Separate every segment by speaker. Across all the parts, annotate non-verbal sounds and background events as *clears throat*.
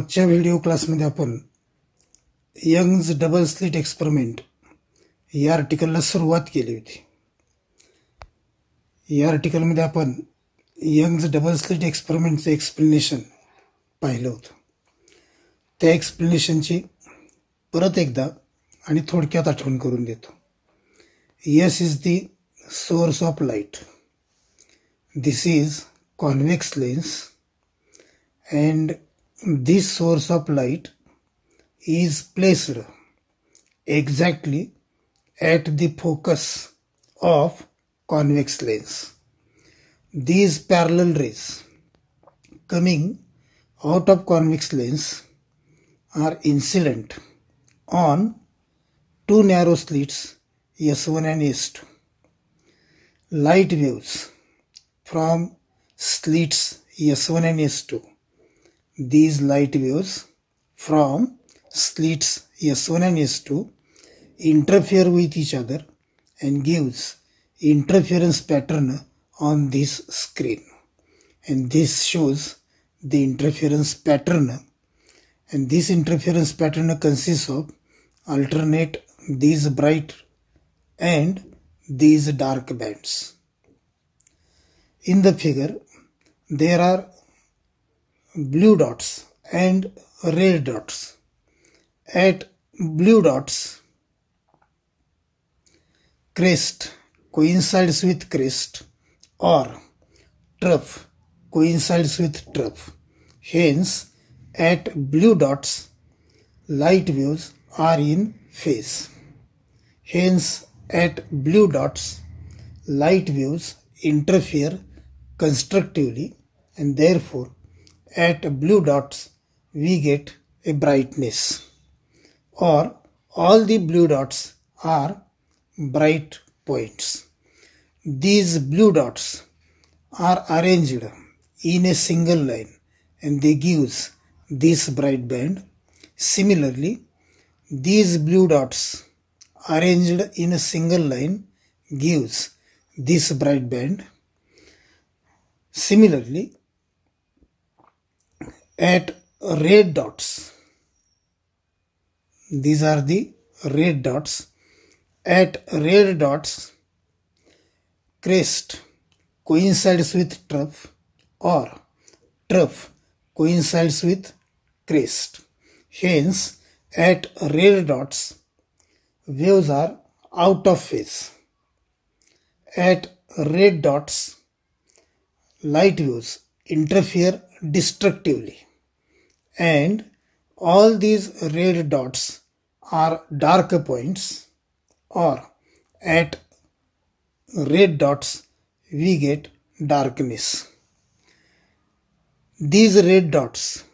Speaker 1: मागच्या व्हिडिओ क्लासमध्ये आपण यंग्ज डबल स्लिट एक्सपेरिमेंट या आर्टिकलला सुरुवात केली होती या आर्टिकलमध्ये आपण यंग्ज डबल स्लिट एक्सपेरिमेंटचं एक्सप्लेनेशन पाहिलं होतं त्या एक्सप्लेनेशनची परत एकदा आणि थोडक्यात आठवण करून देतो this is the source of light this is convex lens and this source of light is placed exactly at the focus of convex lens. These parallel rays coming out of convex lens are incident on two narrow slits S1 and S2. Light waves from slits S1 and S2 these light waves from slits S1 and S2 interfere with each other and gives interference pattern on this screen and this shows the interference pattern and this interference pattern consists of alternate these bright and these dark bands. In the figure there are blue dots and red dots. At blue dots, crest coincides with crest or trough coincides with trough. Hence, at blue dots, light waves are in phase. Hence, at blue dots, light waves interfere constructively and therefore at blue dots we get a brightness or all the blue dots are bright points. These blue dots are arranged in a single line and they gives this bright band. Similarly, these blue dots arranged in a single line gives this bright band. Similarly, at red dots. These are the red dots. At red dots, crest coincides with trough or trough coincides with crest. Hence, at red dots, waves are out of phase. At red dots, light waves interfere destructively and all these red dots are dark points or at red dots we get darkness. These red dots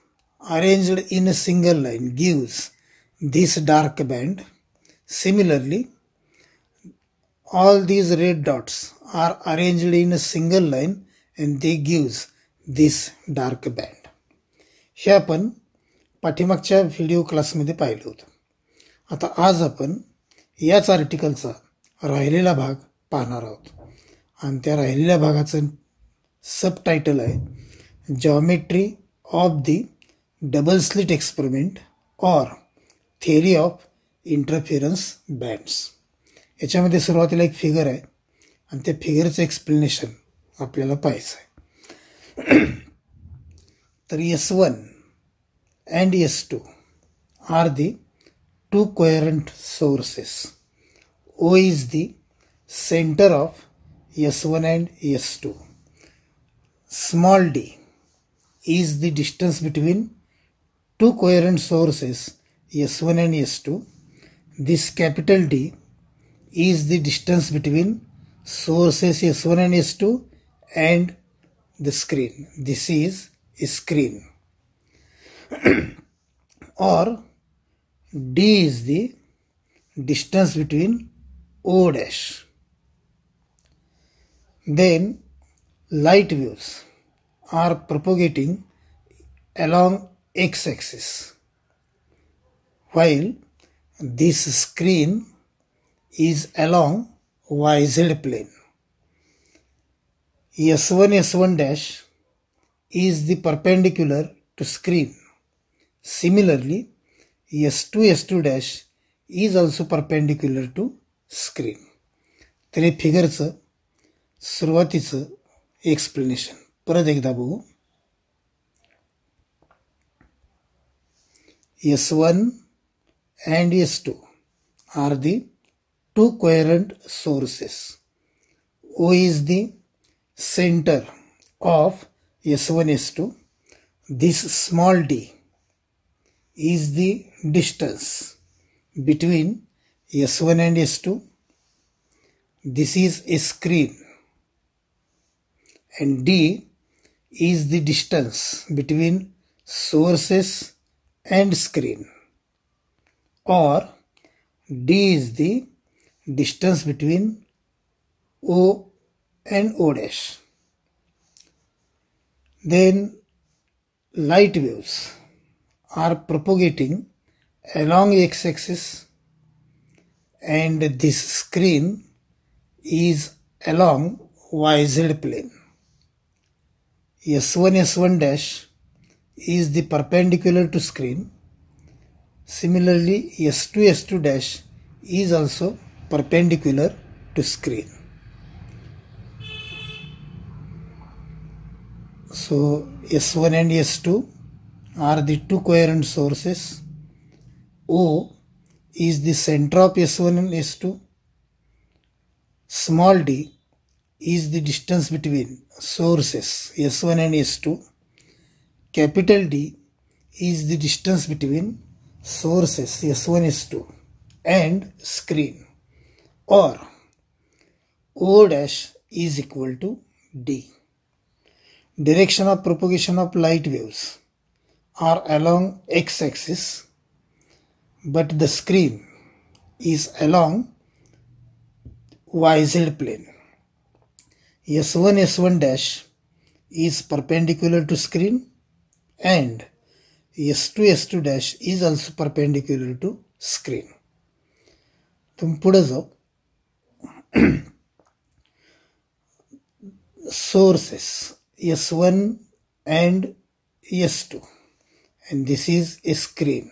Speaker 1: arranged in a single line gives this dark band. Similarly, all these red dots are arranged in a single line and they gives this dark band. हे आपण पाठीमागच्या video क्लासमध्ये पाहिलं होतं आता आज आपण याच आर्टिकलचा राहिलेला भाग पाहणार आहोत आणि त्या राहिलेल्या भागाचं सबटायटल आहे geometry of the double slit experiment or theory of interference bands याच्यामध्ये सुरुवातीला एक फिगर आहे आणि त्या फिगरचं एक्सप्लेनेशन आपल्याला पाहायचं आहे 3s S1 and S2 are the two coherent sources. O is the center of S1 and S2. Small d is the distance between two coherent sources S1 and S2. This capital D is the distance between sources S1 and S2 and the screen. This is screen *clears throat* or d is the distance between o dash then light waves are propagating along x axis while this screen is along yz plane s1 s1 dash is the perpendicular to screen. Similarly, S2 S2 dash is also perpendicular to screen. Three figures, Sruvati's explanation. Pradegdabu S1 and S2 are the two coherent sources. O is the center of S1, S2, this small d is the distance between S1 and S2. This is a screen and d is the distance between sources and screen or d is the distance between O and O dash then light waves are propagating along x-axis and this screen is along yz plane. S1 S1 dash is the perpendicular to screen. Similarly S2 S2 dash is also perpendicular to screen. So S1 and S2 are the two coherent sources. O is the center of S1 and S2. Small d is the distance between sources S1 and S2. Capital D is the distance between sources S1 S2 and screen or O dash is equal to D direction of propagation of light waves are along x axis but the screen is along yz plane s1 s1 dash is perpendicular to screen and s2 s2 dash is also perpendicular to screen तुम पुढे *clears throat* S1 and S2 and this is a screen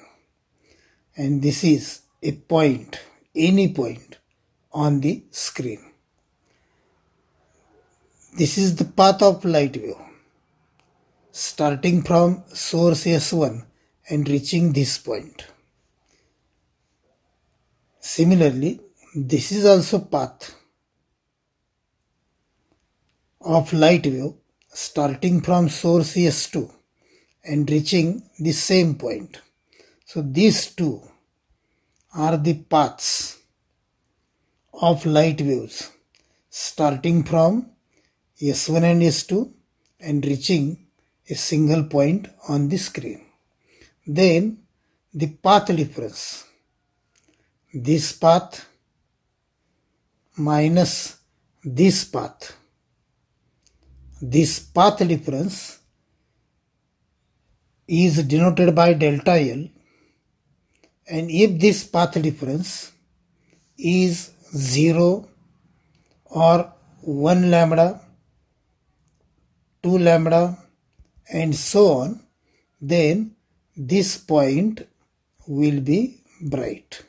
Speaker 1: and this is a point any point on the screen this is the path of light wave starting from source S1 and reaching this point similarly this is also path of light wave starting from source S2 and reaching the same point. So these two are the paths of light waves starting from S1 and S2 and reaching a single point on the screen. Then the path difference. This path minus this path this path difference is denoted by delta L and if this path difference is 0 or 1 lambda, 2 lambda and so on then this point will be bright.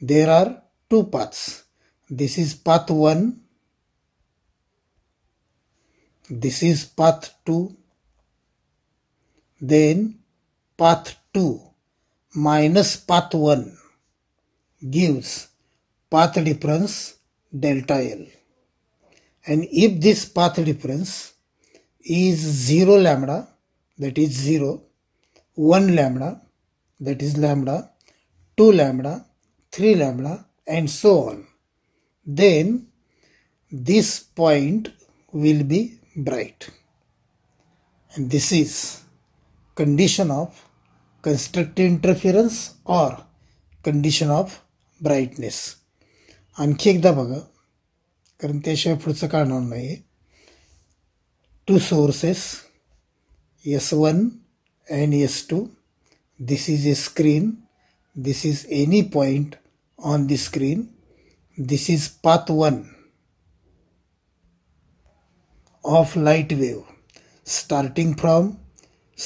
Speaker 1: There are two paths. This is path 1 this is path 2 then path 2 minus path 1 gives path difference delta L and if this path difference is 0 lambda that is 0 1 lambda that is lambda 2 lambda 3 lambda and so on then this point will be bright and this is condition of constructive interference or condition of brightness आणखी एकदा बघा कारण त्याशिवाय पुढचं काढणार नाही two sources S one and S two this is a screen this is any point on the screen this is path one of light wave starting from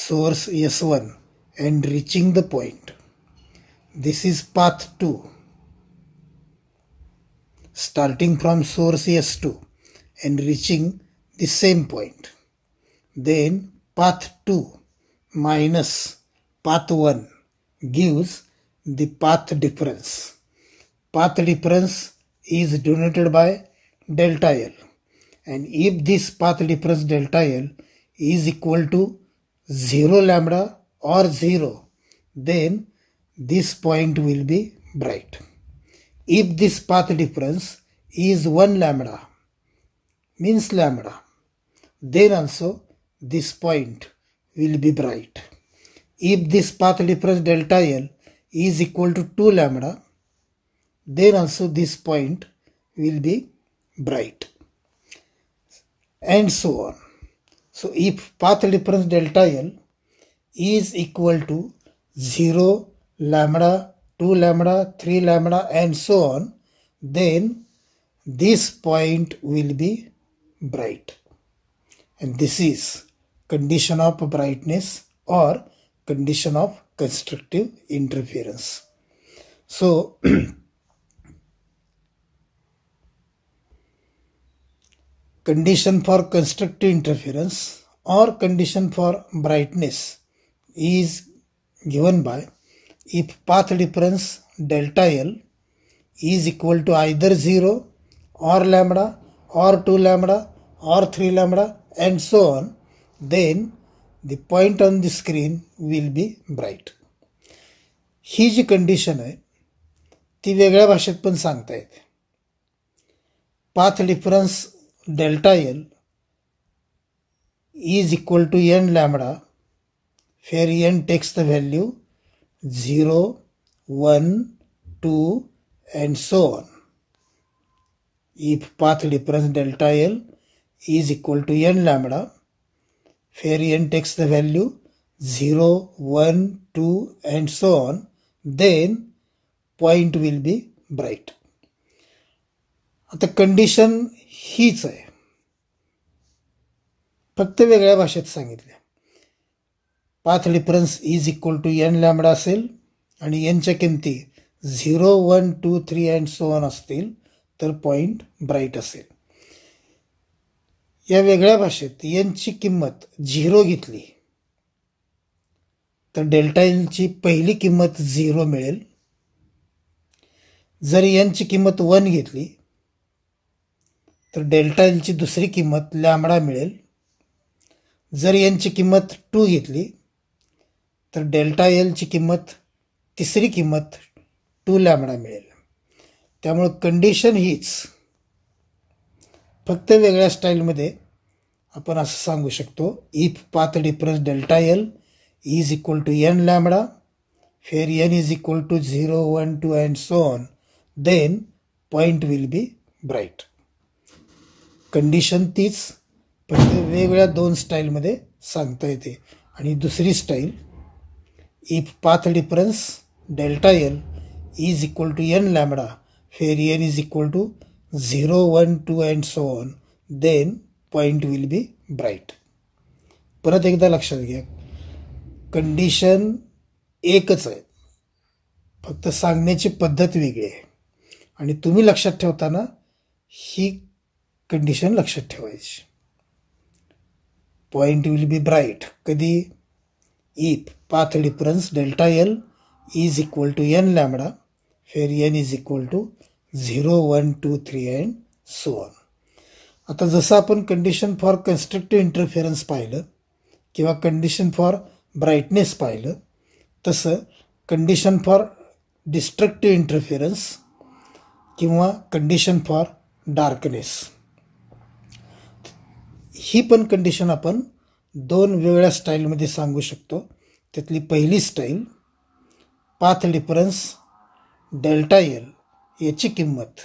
Speaker 1: source S1 and reaching the point. This is path 2 starting from source S2 and reaching the same point. Then path 2 minus path 1 gives the path difference. Path difference is denoted by delta L and if this path difference delta L is equal to 0 lambda or 0 then this point will be bright. If this path difference is 1 lambda means lambda then also this point will be bright. If this path difference delta L is equal to 2 lambda then also this point will be bright and so on. So if path difference delta L is equal to 0, lambda, 2 lambda, 3 lambda and so on, then this point will be bright. And this is condition of brightness or condition of constructive interference. So *clears throat* condition for constructive interference or condition for brightness is given by if path difference delta L is equal to either 0 or lambda or 2 lambda or 3 lambda and so on then the point on the screen will be bright. ही जी condition आहे ती वेगळ्या भाषेत पण सांगता येते path difference delta L is equal to n lambda where n takes the value 0, 1, 2 and so on. If path difference delta L is equal to n lambda where n takes the value 0, 1, 2 and so on then point will be bright. The condition हीच आहे फक्त वेगळ्या भाषेत सांगितल्या path difference is equal to N lambda असेल आणि यांच्या किमती zero one two three and so on असतील तर पॉईंट ब्राईट असेल या वेगळ्या भाषेत यांची किंमत झिरो घेतली तर डेल्टा एनची पहिली किंमत झिरो मिळेल जर यांची किंमत वन घेतली तर डेल्टा एलची दुसरी किंमत लॅमडा मिळेल जर यांची किंमत टू घेतली तर डेल्टा एलची किंमत तिसरी किंमत टू लॅमडा मिळेल त्यामुळं कंडिशन हीच फक्त वेगळ्या स्टाईलमध्ये आपण असं सांगू शकतो if path difference delta L is equal to N lambda where n is equal to zero one two and so on then point will be bright condition तीच पण ते वेगवेगळ्या दोन स्टाईलमध्ये सांगता येते आणि दुसरी style if path difference delta L is equal to N lambda where n is equal to zero one two and so on then point will be bright परत एकदा लक्षात घ्या कंडिशन एकच आहे फक्त सांगण्याची पद्धत वेगळी आहे आणि तुम्ही लक्षात ठेवताना ही कंडिशन लक्षात ठेवायची पॉईंट विल बी ब्राईट कधी if path difference delta L is equal to N lambda where n is equal to zero one two three and so on आता जसं आपण कंडिशन फॉर कन्स्ट्रक्टिव्ह इंटरफिअरन्स पाहिलं किंवा condition for brightness पाहिलं तसं condition for destructive interference किंवा condition for darkness ही पण कंडिशन आपण दोन वेगळ्या स्टाईलमध्ये सांगू शकतो त्यातली पहिली style path difference delta L याची किंमत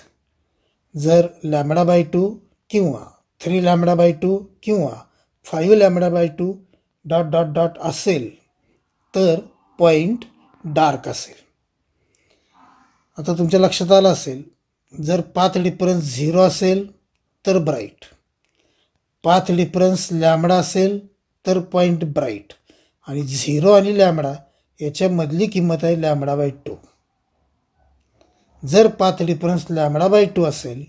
Speaker 1: जर लॅमडा बाय टू किंवा थ्री लॅमडा बाय टू किंवा five lambda by two dot dot dot असेल तर पॉईंट डार्क असेल आता तुमच्या लक्षात आलं असेल जर पाथ डिफरन्स झिरो असेल तर ब्राईट पाथ डिफरन्स लॅमडा असेल तर पॉईंट ब्राईट आणि झिरो आणि लॅमडा याच्यामधली किंमत आहे लॅमडा बाय टू जर path difference lambda by two असेल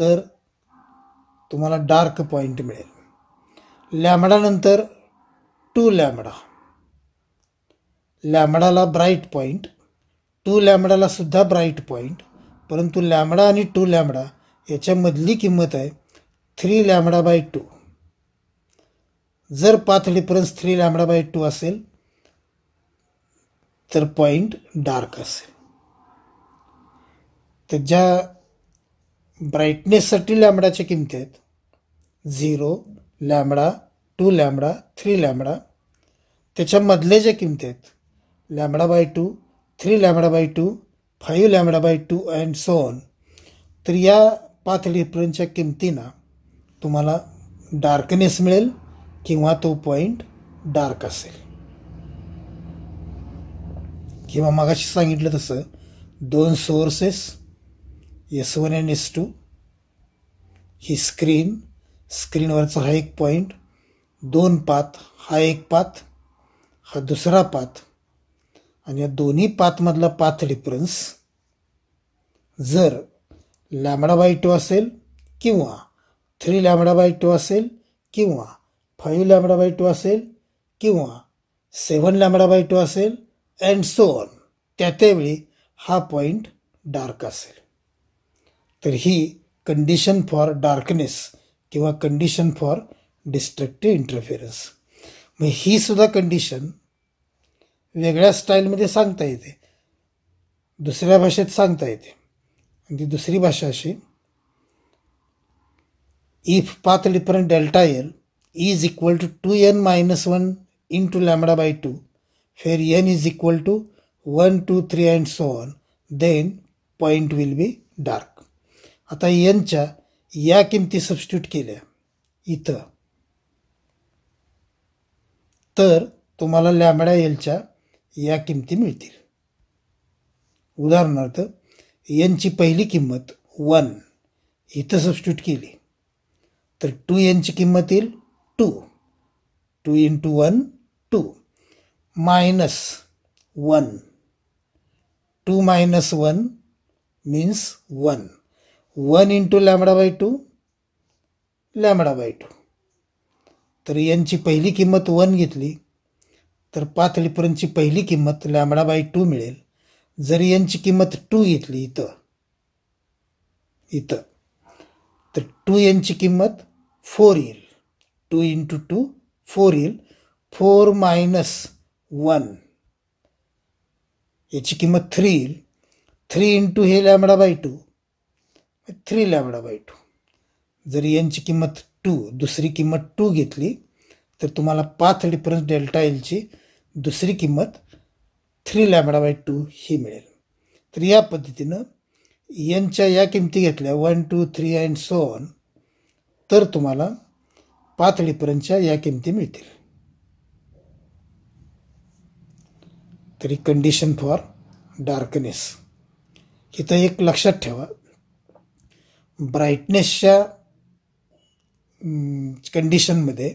Speaker 1: तर तुम्हाला डार्क पॉईंट मिळेल लॅमडानंतर टू लॅमडा लॅमडाला ब्राईट पॉईंट टू लॅमडाला सुद्धा ब्राईट पॉईंट परंतु लॅमडा आणि टू लॅमडा याच्यामधली किंमत आहे थ्री लॅमडा बाय टू जर path difference three lambda by two असेल तर पॉईंट डार्क असेल तर ज्या ब्राईटनेससाठी लॅमडाच्या किमती आहेत zero lambda two lambda three lambda त्याच्यामधल्या ज्या किमती आहेत lambda by two three lambda by two five lambda by two and so on तर या पाथ डिफरन्सच्या किमतींना तुम्हाला डार्कनेस मिळेल किंवा तो पॉईंट डार्क असेल किंवा मगाशी सांगितलं तसं दोन sources S one and S two ही स्क्रीन स्क्रीनवरचा हा एक पॉईंट दोन पात हा एक पात हा दुसरा पात आणि या दोन्ही पातमधला पाथ डिफरन्स जर लॅमडा बाय टू असेल किंवा थ्री लॅमडा बाय टू असेल किंवा फाईव्ह लॅमडा बाय टू असेल किंवा सेवन लॅमडा बाय टू असेल अँड सो ऑन त्या त्यावेळी हा पॉईंट डार्क असेल तर ही कंडिशन फॉर डार्कनेस किंवा कंडिशन फॉर डिस्ट्रक्टिव्ह इंटरफिअरन्स मग ही सुद्धा कंडिशन वेगळ्या स्टाईलमध्ये सांगता येते दुसऱ्या भाषेत सांगता येते आणि ती दुसरी भाषा अशी if path difference delta L is equal to two N minus one into lambda by two for n is equal to one two three and then point will be dark आता एनच्या या किमती substitute केल्या इथं तर तुम्हाला lambda एलच्या या किमती मिळतील उदाहरणार्थ एनची पहिली किंमत वन इथं सबस्ट्यूट केली तर टू एनची किंमत येईल two two into one two minus one two minus one means one one into lambda by two lambda by two तर यांची पहिली किंमत वन घेतली तर पातळीपर्यंतची पहिली किंमत लॅमडा बाय टू मिळेल जर यांची किंमत टू घेतली इथं इथं तर टू यांची किंमत फोर येईल टू इंटू टू फोर येईल फोर मायनस वन याची किंमत थ्री येईल थ्री इंटू हे lambda by two three lambda by two जर यांची किंमत टू दुसरी किंमत टू घेतली तर तुम्हाला पाच डिफरन्स डेल्टा एलची दुसरी किंमत थ्री लॅमडा बाय टू ही मिळेल तर या पद्धतीनं यांच्या या किमती घेतल्या one two three and so on तर तुम्हाला पातळीपर्यंतच्या या किमती मिळतील तरी कंडिशन फॉर डार्कनेस इथं एक लक्षात ठेवा ब्राईटनेसच्या कंडिशनमध्ये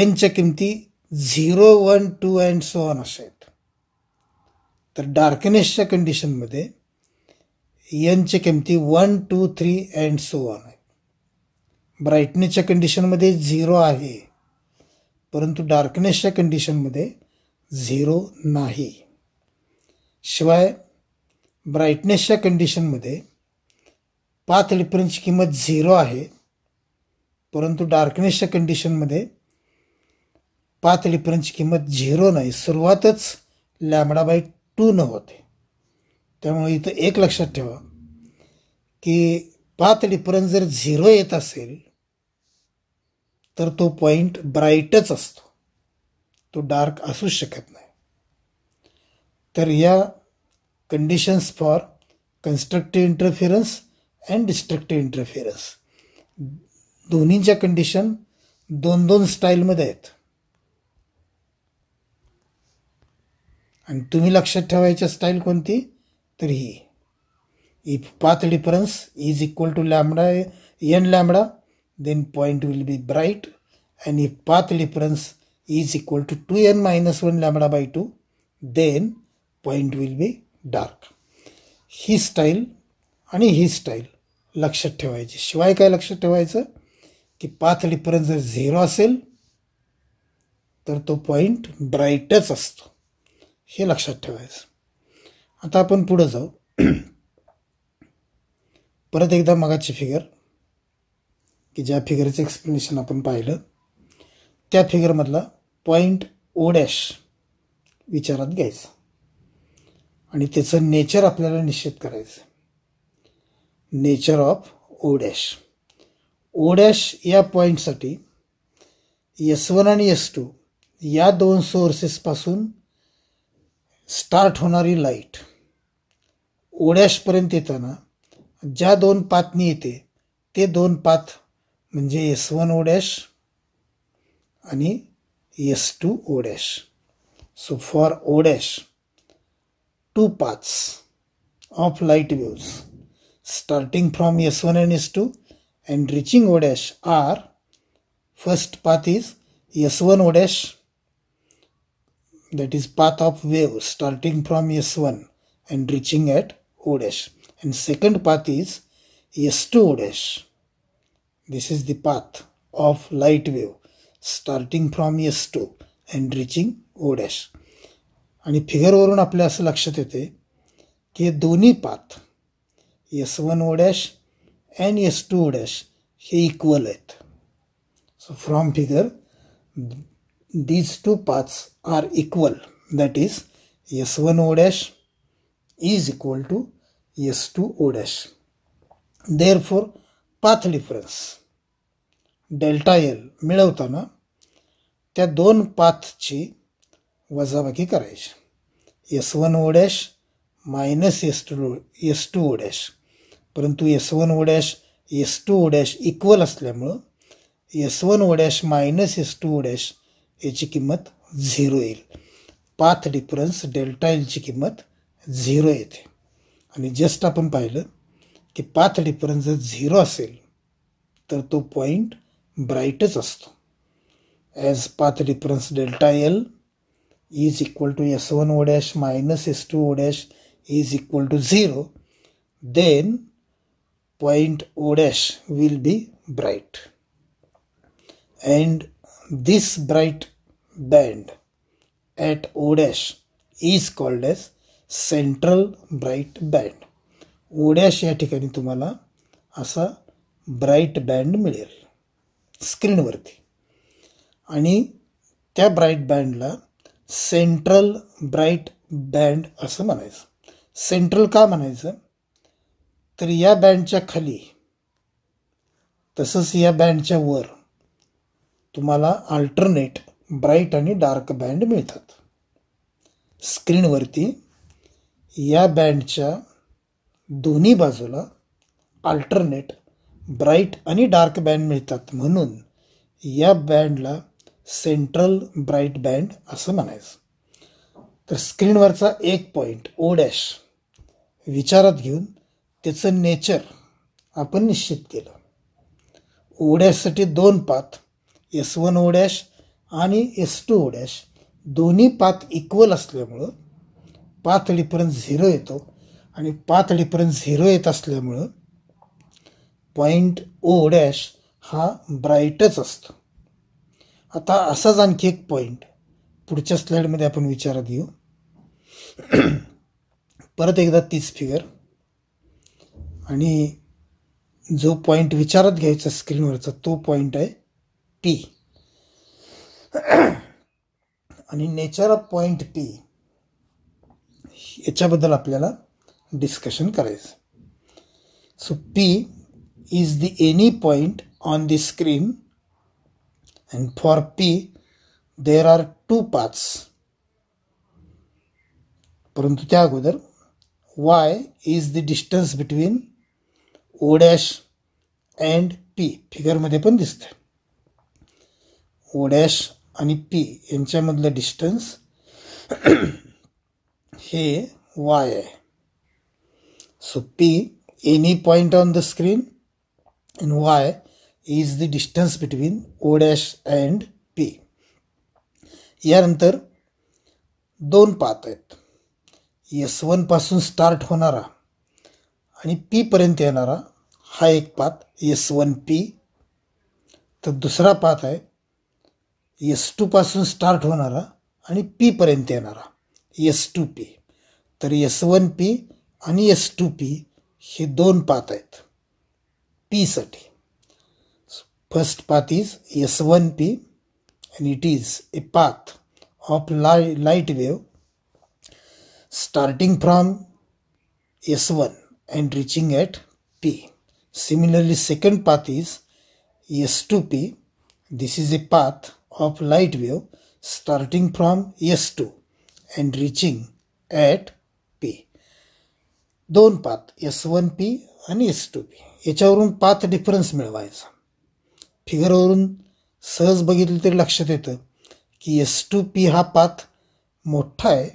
Speaker 1: एनच्या किमती zero one two and so on अशा आहेत तर डार्कनेसच्या कंडिशनमध्ये यांच्या किमती one two three and so on ब्राईटनेसच्या कंडिशनमध्ये झिरो आहे परंतु डार्कनेसच्या कंडिशनमध्ये झिरो नाही शिवाय ब्राईटनेसच्या कंडिशनमध्ये पाच डिफरन्सची किंमत झिरो आहे परंतु डार्कनेसच्या कंडिशनमध्ये पाच डिफरन्सची किंमत झिरो नाही सुरुवातच लॅमडा बाय टू न होते त्यामुळे इथं एक लक्षात ठेवा की पाच डिफरन्स जर झिरो येत असेल तर तो पॉईंट ब्राईटच असतो तो डार्क असूच शकत नाही तर या conditions for constructive interference and destructive interference दोन्हींच्या कंडिशन दोन दोन स्टाईलमध्ये आहेत आणि तुम्ही लक्षात ठेवायच्या स्टाईल कोणती तर ही if path difference is equal to lambda n lambda then point will be bright and if path difference is equal to 2n minus 1 lambda by 2 then point will be dark ही style आणि ही style लक्षात ठेवायची शिवाय काय लक्षात ठेवायचं की पाथ डिफरन्स जर झिरो असेल तर तो पॉईंट ब्राईटच असतो हे लक्षात ठेवायचं आता आपण पुढं जाऊ परत एकदा मगाची फिगर की ज्या फिगरचं एक्सप्लेनेशन आपण पाहिलं त्या फिगरमधला पॉईंट ओ डॅश विचारात घ्यायचं आणि त्याचं नेचर आपल्याला निश्चित करायचं nature of O dash O dash या पॉईंटसाठी एस वन आणि एस टू या दोन सोर्सेसपासून स्टार्ट होणारी लाईट ओडॅशपर्यंत येताना ज्या दोन पातनी येते ते दोन पात म्हणजे एस वन ओ डॅश आणि S two O dash so for two paths of light waves starting from S1 and S2 and reaching O dash are first path is S1 O dash that is path of wave starting from S1 and reaching at O dash and second path is S2 O dash this is the path of light wave starting from S2 and reaching O dash. आणि फिगरवरून आपल्या असं लक्षात येते की दोन्ही path S1 O dash and S2 O dash हे equal आहेत so from figure these two paths are equal that is S1 O dash is equal to S2 O dash therefore path difference delta L मिळवताना त्या दोन पाथची वजाबाकी करायची S one O dash dash minus S two S two O dash dash परंतु S one O dash dash S two O dash equal असल्यामुळं S one O dash dash minus S two O dash dash याची किंमत झिरो येईल पाथ डिफरन्स डेल्टा एलची किंमत zero येते आणि just आपण पाहिलं पाच डिफरन्स जर झिरो असेल तर तो पॉईंट ब्राईटच असतो as path difference delta L is equal to S one O dash minus S two O dash is equal to zero then point O dash will be bright and this bright band at O dash is called as central bright band O dash या ठिकाणी तुम्हाला असा bright band मिळेल स्क्रीनवरती आणि त्या bright बँडला central bright band असं म्हणायचं सेंट्रल का म्हणायचं तर या बँडच्या खाली तसंच या बँडच्या वर तुम्हाला अल्टरनेट ब्राईट आणि डार्क बँड मिळतात स्क्रीनवरती या बँडच्या दोन्ही बाजूला अल्टरनेट ब्राईट आणि डार्क बँड मिळतात म्हणून या बँडला सेंट्रल ब्राईट बँड असं म्हणायचं तर स्क्रीनवरचा एक पॉईंट ओ डॅश विचारात घेऊन त्याचं नेचर आपण निश्चित केलं ओ डॅशसाठी दोन path S one O dash आणि एस टू ओ डॅश दोन्ही पात इक्वल असल्यामुळं पातळीपर्यंत झिरो येतो आणि पाच डिफरन्स झिरो येत असल्यामुळं पॉईंट ओ डॅश हा ब्राईटच असतो आता असाच आणखी एक पॉईंट पुढच्या स्लाईडमध्ये आपण विचारात घेऊ *clears throat* परत एकदा तीच फिगर आणि जो पॉईंट विचारात घ्यायचा स्क्रीनवरचा तो पॉईंट आहे पी *clears throat* आणि नेचर ऑफ पॉईंट पी याच्याबद्दल आपल्याला डिस्कशन करायचं so P is the any point on the screen and for P there are two paths परंतु त्या अगोदर Y is the distance between O dash and P फिगरमध्ये पण दिसतं ओ डॅश आणि पी यांच्यामधलं डिस्टन्स *clears throat* हे वाय आहे So P, any point on the screen and Y is the distance between O dash and P. यानंतर दोन path आहेत एस वनपासून स्टार्ट होणारा आणि पीपर्यंत येणारा हा एक पात एस वन पी तर दुसरा पात आहे एस टूपासून स्टार्ट होणारा आणि पीपर्यंत येणारा एस टू पी तर एस वन पी आणि एस टू पी हे दोन पात आहेत पीसाठी first path is S one P and it is a path of light wave starting from S one and reaching at P similarly second path is S two P this is a path of light wave starting from S two and reaching at दोन path S one P आणि S two P याच्यावरून path difference मिळवायचा फिगरवरून सहज बघितलं तरी लक्षात येतं की एस टू पी हा पात मोठा आहे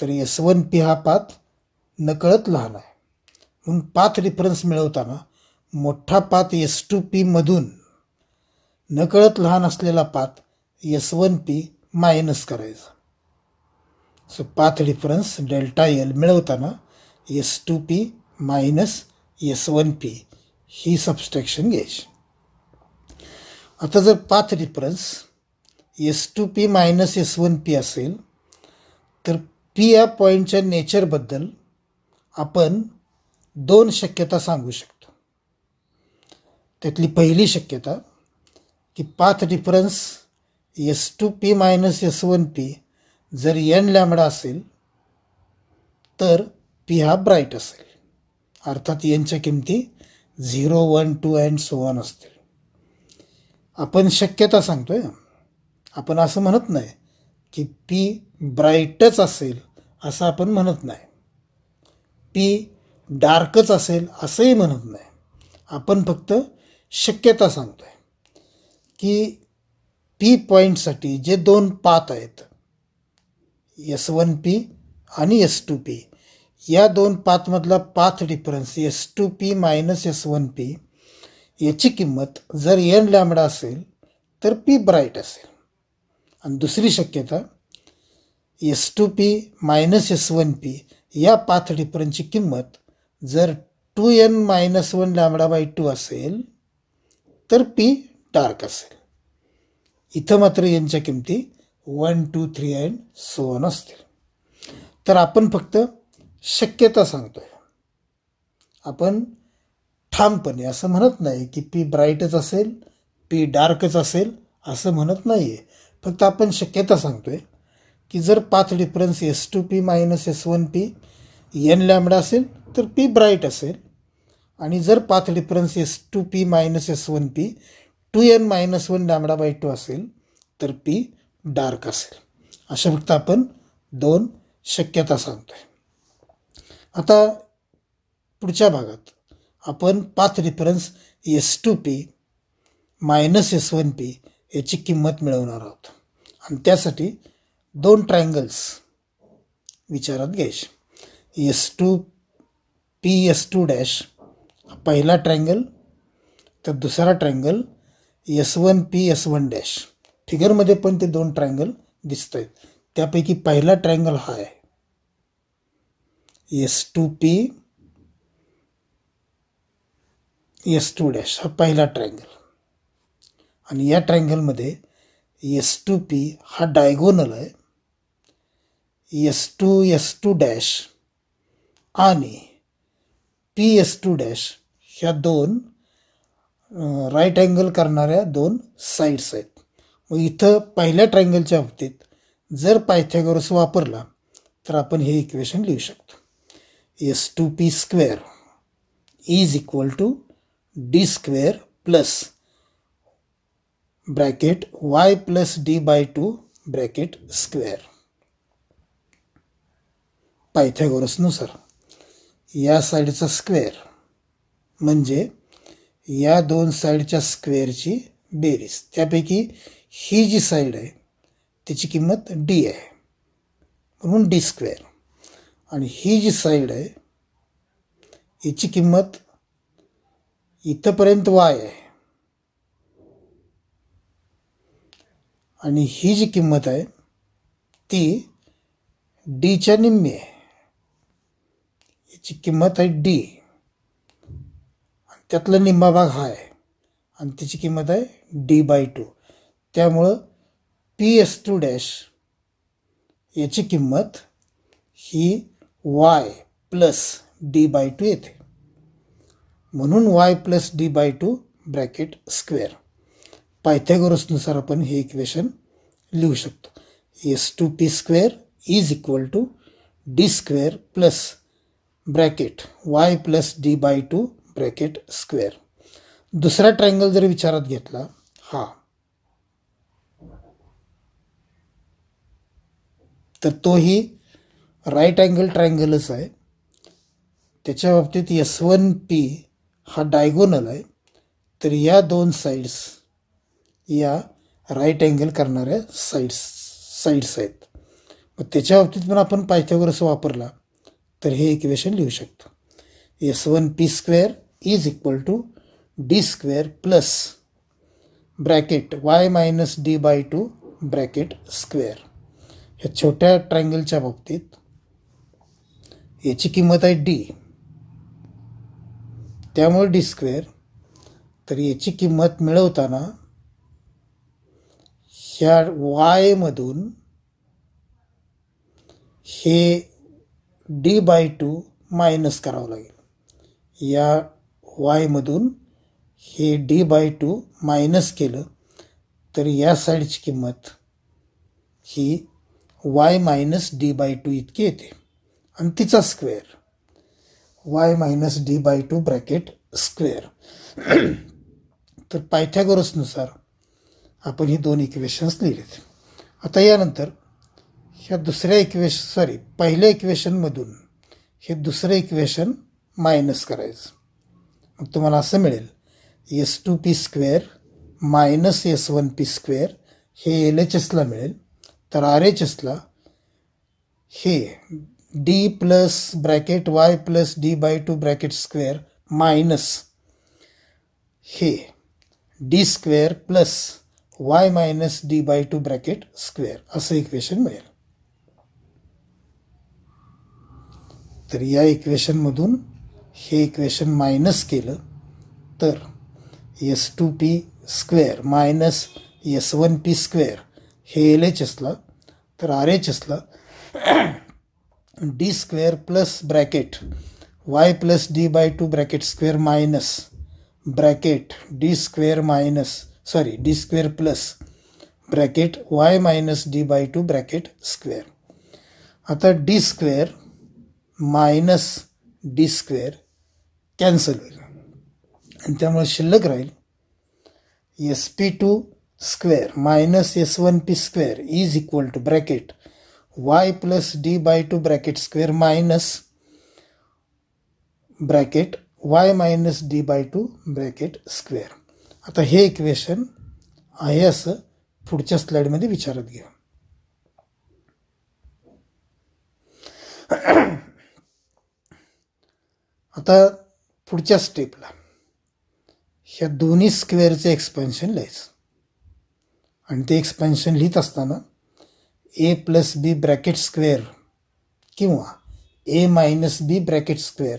Speaker 1: तर एस वन पी हा पात नकळत लहान आहे म्हणून पात डिफरन्स मिळवताना मोठा पात एस टू पीमधून नकळत लहान असलेला path S one P minus करायचा so path difference delta L मिळवताना S two P minus S one P ही सबस्ट्रॅक्शन घ्यायची आता जर path difference S two P minus S one P असेल तर पी या पॉईंटच्या नेचरबद्दल आपण दोन शक्यता सांगू शकतो त्यातली पहिली शक्यता की path difference S two P minus S one P जर एन लॅमडा असेल तर पी हा ब्राईट असेल अर्थात यांच्या किमती zero one two and so on असतील आपण शक्यता सांगतोय आपण असं म्हणत नाही की पी ब्राईटच असेल असं आपण म्हणत नाही पी डार्कच असेल असंही म्हणत नाही आपण फक्त शक्यता सांगतोय की पी पॉईंटसाठी जे दोन पात आहेत एस वन पी आणि एस टू पी या दोन पाथमधला path difference S two P minus S one P याची किंमत जर एन लॅमडा असेल तर पी ब्राईट असेल आणि दुसरी शक्यता S two P minus S one P या पाथ डिफरन्सची किंमत जर two N minus one lambda by two असेल तर पी डार्क असेल इथं मात्र यांच्या किमती वन टू थ्री अँड सोन असतील तर आपण फक्त शक्यता सांगतोय आपण ठामपणे असं म्हणत नाही की पी ब्राईटच असेल पी डार्कच असेल असं म्हणत नाही आहे फक्त आपण शक्यता सांगतोय की जर path difference S two P minus S one P n lambda असेल तर पी ब्राईट असेल आणि जर path difference S two P minus S one P two N minus one lambda by two असेल तर पी डार्क असेल अशा फक्त आपण दोन शक्यता सांगतोय आता पुढच्या भागात आपण path difference S two P minus S one P याची किंमत मिळवणार आहोत आणि त्यासाठी दोन ट्रायंगल्स विचारात घ्यायचे S two P S two dash पहिला ट्रायंगल तर दुसरा triangle S one P S one dash फिगरमध्ये पण ते दोन ट्रायंगल दिसत आहेत त्यापैकी पहिला ट्रायंगल हा आहे S two P S two dash हा पहिला ट्रँगल आणि या ट्रँगलमध्ये एस टू पी हा डायगोनल आहे S two S two dash आणि पी एस टू डॅश ह्या दोन राईट अँगल करणाऱ्या दोन साईड्स आहेत मग इथं पहिल्या ट्रँगलच्या बाबतीत जर पायथ्यागोरस वापरला तर आपण हे इक्वेशन लिहू शकतो S2p square is equal to d square plus bracket y plus d by 2 bracket square पायथ्यागोरसनुसार या साईडचा स्क्वेअर म्हणजे या दोन साईडच्या स्क्वेअरची बेरीज त्यापैकी ही जी साईड आहे तिची किंमत डी आहे म्हणून डी स्क्वेअर आणि ही जी साईड आहे याची किंमत इथंपर्यंत वाय आहे आणि ही जी किंमत आहे ती डीच्या निम्मी आहे याची किंमत आहे डी आणि त्यातला निम्मा भाग हा आहे आणि त्याची किंमत आहे डी बाय टू त्यामुळं पी एस टू डॅश याची किंमत ही Y plus D by two येते म्हणून Y plus D by two bracket square पायथेगोरसनुसार आपण हे इक्वेशन लिहू शकतो S two P square is equal to D square plus bracket Y plus D by two bracket square दुसरा triangle जर विचारात घेतला हा तर तोही राईट अँगल ट्रायंगलच आहे त्याच्या बाबतीत एस वन पी हा डायगोनल आहे तर या दोन साईड्स या राईट अँगल करणाऱ्या साईड्स साईड्स आहेत मग त्याच्या बाबतीत पण आपण पायथ्यावर असं वापरला तर हे इक्वेशन लिहू शकतो S one P square is equal to D square plus bracket Y minus D by two bracket square ह्या छोट्या ट्रायंगलच्या बाबतीत याची किंमत आहे डी त्यामुळे डी स्क्वेअर तर याची किंमत मिळवताना ह्या वायमधून हे डी बाय टू मायनस करावं लागेल या वायमधून हे डी बाय टू मायनस केलं तर या साईडची किंमत ही Y minus D by two इतकी येते आणि तिचा square Y minus D by two bracket square तर पायथ्यागोरसनुसार आपण ही दोन इक्वेशन्स लिहिलेत आता यानंतर ह्या दुसऱ्या इक्वेश सॉरी पहिल्या इक्वेशनमधून हे दुसरं इक्वेशन मायनस करायचं मग तुम्हाला असं मिळेल S two P square minus S one P square हे एल एच एसला मिळेल तर आर एच एसला हे D plus bracket Y plus D by two bracket square minus हे D square plus Y minus D by two bracket square असं equation मिळेल तर या इक्वेशनमधून हे इक्वेशन मायनस केलं तर S two P square minus S one P square हे एल एच असला तर आर एच असला D square plus bracket Y plus D by two bracket square minus bracket D square minus sorry D square plus bracket Y minus D by two bracket square आता D square minus D square cancel होईल आणि त्यामुळे शिल्लक राहील S P two square minus S one P square is equal to bracket Y plus D by two bracket square minus bracket Y minus D by two bracket square आता हे equation आहे असं पुढच्या स्लाईडमध्ये विचारत घ्या आता पुढच्या स्टेपला ह्या दोन्ही स्क्वेअरचं एक्सपेन्शन लिहायचं आणि ते एक्सपेन्शन लिहित असताना A plus B bracket square किंवा A minus B bracket square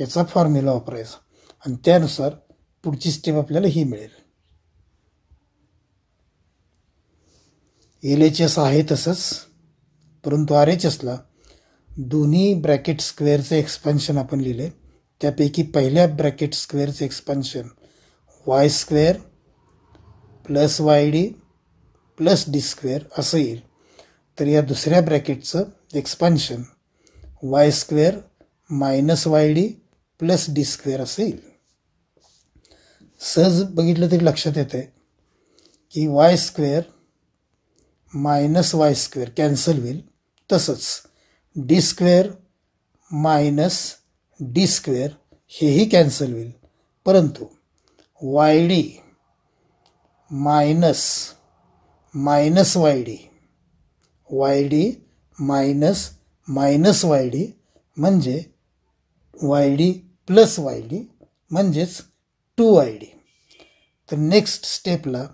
Speaker 1: याचा फॉर्म्युला वापरायचा आणि त्यानुसार पुढची स्टेप आपल्याला ही मिळेल एल एच एस आहे तसंच परंतु आर एच एसला दोन्ही ब्रॅकेट स्क्वेअरचे एक्सपान्शन आपण लिहिले त्यापैकी पहिल्या ब्रॅकेट स्क्वेअरचे expansion Y square plus Y D plus D square असं येईल तर या दुसऱ्या ब्रॅकेटचं expansion Y square minus Y D plus D square असं सहज बघितलं तरी लक्षात येतं आहे की Y square minus Y square cancel होईल तसंच D square minus D square हेही कॅन्सल होईल परंतु Y D minus minus Y D Y D minus minus Y D म्हणजे Y D plus Y D म्हणजेच टू वाय डी तर next स्टेपला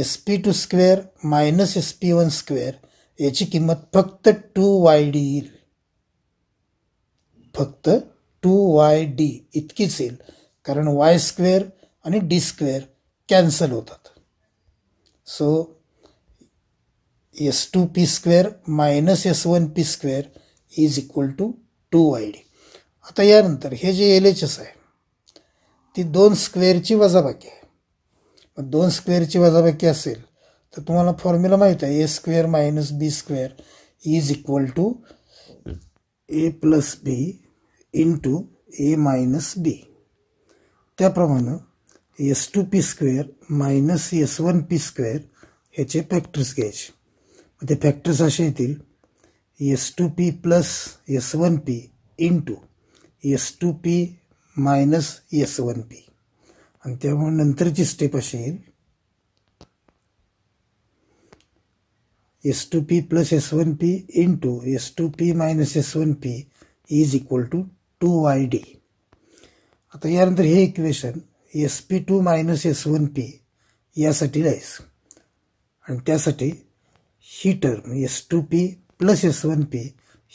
Speaker 1: S P two square minus S P one square याची किंमत फक्त to Y D येईल फक्त to Y D इतकीच येईल कारण वाय स्क्वेअर आणि डी स्क्वेअर कॅन्सल होतात so S two P square minus S one P square is equal to two Y D आता यानंतर हे जे एल एच एस आहे ती दोन स्क्वेअरची वजाबाकी आहे मग दोन स्क्वेअरची वजाबाकी असेल तर तुम्हाला फॉर्म्युला माहीत आहे A square minus B square is equal to A plus B into A minus B त्याप्रमाणे S two P square minus S one P square ह्याचे फॅक्टर्स घ्यायचे ते फॅक्टर्स असे येतील S two P plus S one P into S two P minus S one P आणि त्यामुळे नंतरची step अशी येईल S two P plus S one P into S two P minus S one P is equal to two Y D आता यानंतर हे equation S P two minus S one P यासाठी राहीस आणि त्यासाठी म्हणजे ही term S two P plus S one P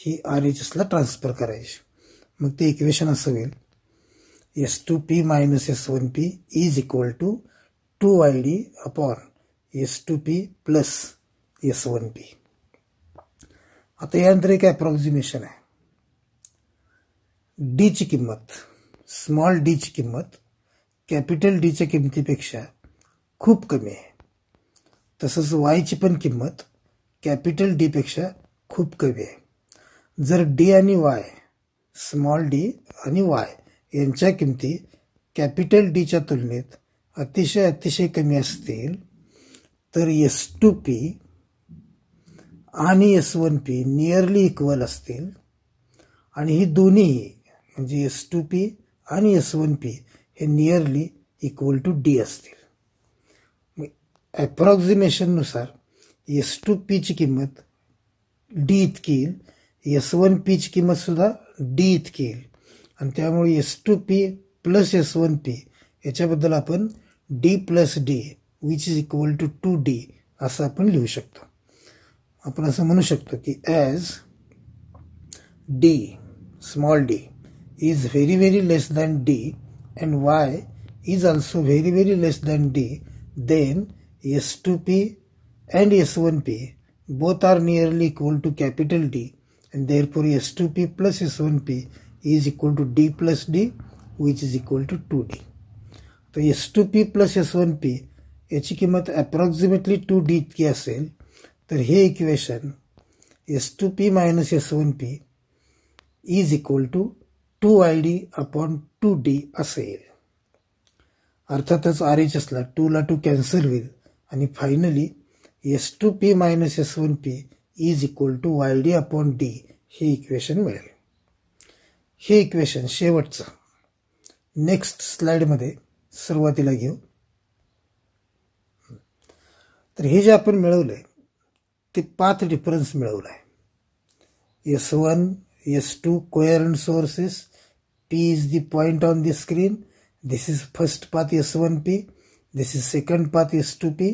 Speaker 1: ही आर एच एसला ट्रान्सफर करायची मग ते इक्वेशन असं होईल S two P minus S one P is equal to two I D upon S two P plus S one P आता यानंतर एक अप्रॉक्झिमेशन आहे डीची किंमत स्मॉल डीची किंमत कॅपिटल डीच्या किमतीपेक्षा खूप कमी आहे तसंच वायची पण किंमत कॅपिटल डीपेक्षा खूप कमी आहे जर डी आणि वाय स्मॉल डी आणि वाय यांच्या किमती कॅपिटल डीच्या तुलनेत अतिशय अतिशय कमी असतील तर एस टू पी आणि S one P nearly equal असतील आणि ही दोन्ही म्हणजे एस टू पी आणि एस वन पी हे नियरली इक्वल टू डी असतील ॲप्रॉक्झिमेशननुसार एस टू पीची किंमत डी इतकी येईल एस वन पीची सुद्धा डी इतकी येईल आणि त्यामुळे S two P plus S one P याच्याबद्दल आपण D plus D which is equal to two D असं आपण लिहू शकतो आपण असं म्हणू शकतो की as D small D is very very less than D and Y is also very very less than D then S two P and S1P both are nearly equal to capital D and therefore S2P plus S1P is equal to D plus D which is equal to 2D. So S2P plus S1P H-Kimath approximately 2D KSL then here equation S2P minus S1P is equal to 2ID upon 2D D. A असेल अर्थातच RHS ला 2 ला 2 cancel होईल आणि finally. S two P minus S one P is equal to Y D upon D हे equation मिळेल हे equation शेवटचं नेक्स्ट स्लाईडमध्ये सुरुवातीला घेऊ तर हे जे आपण मिळवलं आहे ते पाच डिफरन्स मिळवलं आहे S one S two and sources P is the point on the screen this is first path S one P this is second path S two P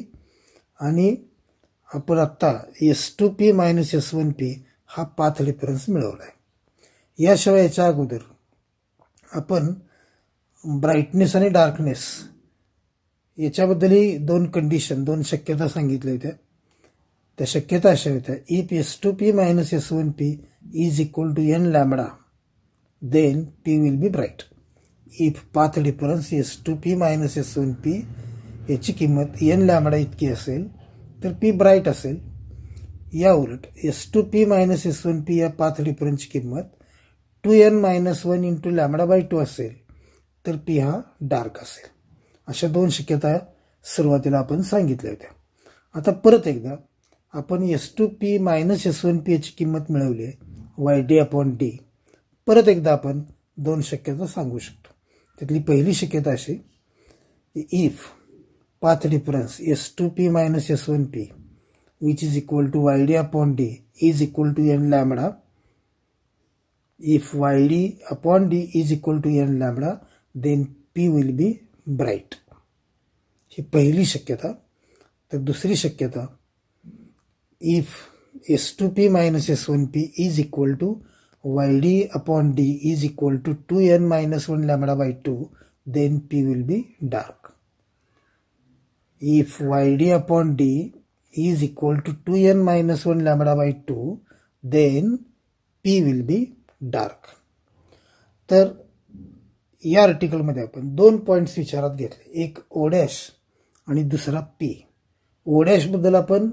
Speaker 1: आणि आपण आत्ता S two P minus S one P हा path difference मिळवला आहे याशिवाय याच्या अगोदर आपण ब्राईटनेस आणि डार्कनेस याच्याबद्दलही दोन कंडिशन दोन शक्यता सांगितल्या होत्या त्या शक्यता अशा होत्या if S two P minus S one P is equal to N lambda then P will be bright if path difference S two P minus S one P याची किंमत एन लॅमडा इतकी असेल तर पी ब्राईट असेल या उलट S two P minus S one P या path डिफरन्सची किंमत two N minus one into lambda by two असेल तर पी हा डार्क असेल अशा दोन शक्यता सुरुवातीला आपण सांगितल्या होत्या आता परत एकदा आपण S two P minus S one P याची किंमत मिळवली आहे वाय डी अपॉन डी परत एकदा आपण दोन शक्यता सांगू शकतो त्यातली पहिली शक्यता अशी if path difference S2p minus S1p which is equal to yd upon d is equal to n lambda. If yd upon d is equal to n lambda then p will be bright. ही पहली शक्यता तर दुसरी शक्यता if s two p minus s one p is equal to y d upon d is equal to two n minus one lambda by two, then p will be dark. if yd upon d is equal to 2n minus 1 lambda by 2 then p will be dark तर या आर्टिकलमध्ये आपण दोन points विचारात घेतले एक ओडॅश आणि दुसरा पी ओडॅशबद्दल आपण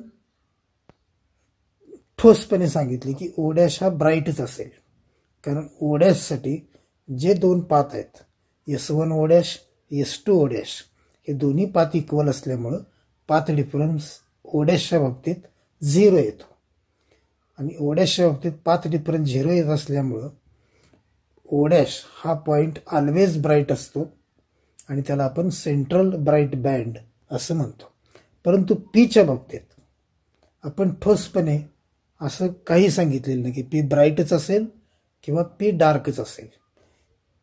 Speaker 1: ठोसपणे सांगितले की ओडॅश हा ब्राईटच असेल कारण ओडॅशसाठी जे दोन पात आहेत S one O dash S two O dash हे दोन्ही पात इक्वल असल्यामुळं पात डिफरन्स ओढ्याच्या बाबतीत झिरो येतो आणि ओढ्याच्या बाबतीत पात डिफरन्स झिरो येत असल्यामुळं ओडॅश हा पॉईंट ऑलवेज ब्राईट असतो आणि त्याला आपण सेंट्रल ब्राईट बँड असं म्हणतो परंतु पीच्या बाबतीत आपण ठोसपणे असं काही सांगितलेलं नाही की पी ब्राईटच असेल किंवा पी डार्कच असेल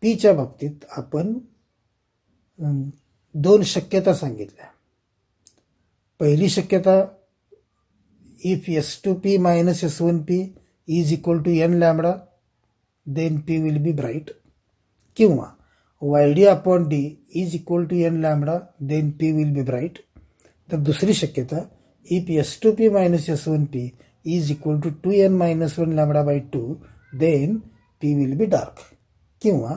Speaker 1: पीच्या बाबतीत आपण दोन शक्यता सांगितल्या पहिली शक्यता if S two P minus S one P is equal to N lambda then P will be bright किंवा Y D upon D is equal to N lambda then P will be bright तर दुसरी शक्यता if S two P minus S one P is equal to two N minus one lambda by two then P will be dark किंवा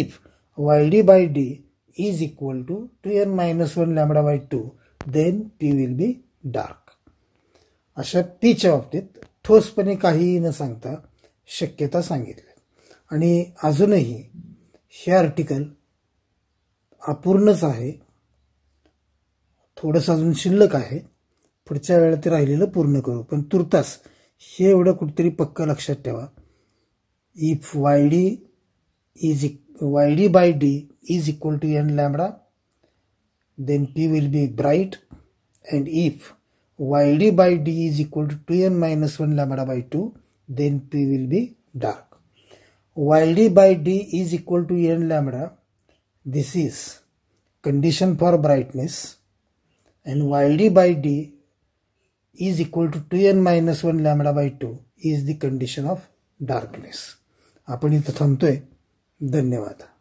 Speaker 1: if Y D by D is equal to 2n minus 1 lambda by 2 then P will be dark. अशा पीच्या बाबतीत ठोसपणे काहीही न सांगता शक्यता सांगितली आणि अजूनही हे आर्टिकल अपूर्णच आहे थोडंसं अजून शिल्लक आहे पुढच्या वेळा ते राहिलेलं पूर्ण करू पण तुर्तास हे एवढं कुठेतरी पक्क लक्षात ठेवा if Y D is Y D by D is equal to n lambda then p will be bright and if yd by d is equal to 2n minus 1 lambda by 2 then p will be dark yd by d is equal to n lambda this is condition for brightness and yd by d is equal to 2n minus 1 lambda by 2 is the condition of darkness आपण इथं थांबतोय धन्यवाद